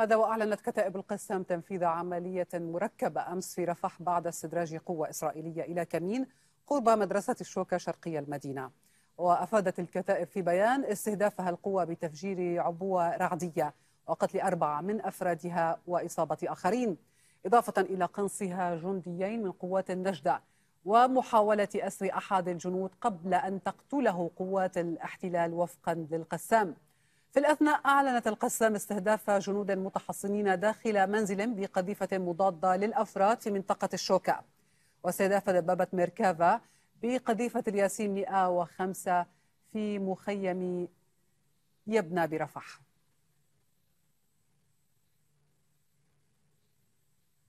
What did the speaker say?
هذا وأعلنت كتائب القسام تنفيذ عملية مركبة أمس في رفح بعد استدراج قوة إسرائيلية إلى كمين قرب مدرسة الشوكة شرقي المدينة وأفادت الكتائب في بيان استهدافها القوة بتفجير عبوة رعدية وقتل أربعة من أفرادها وإصابة آخرين إضافة إلى قنصها جنديين من قوات النجدة ومحاولة أسر أحد الجنود قبل أن تقتله قوات الاحتلال وفقا للقسام في الأثناء أعلنت القسام استهداف جنود متحصنين داخل منزل بقذيفة مضادة للأفراد في منطقة الشوكة واستهداف دبابة ميركافا بقذيفة الياسين 105 في مخيم يبنى برفح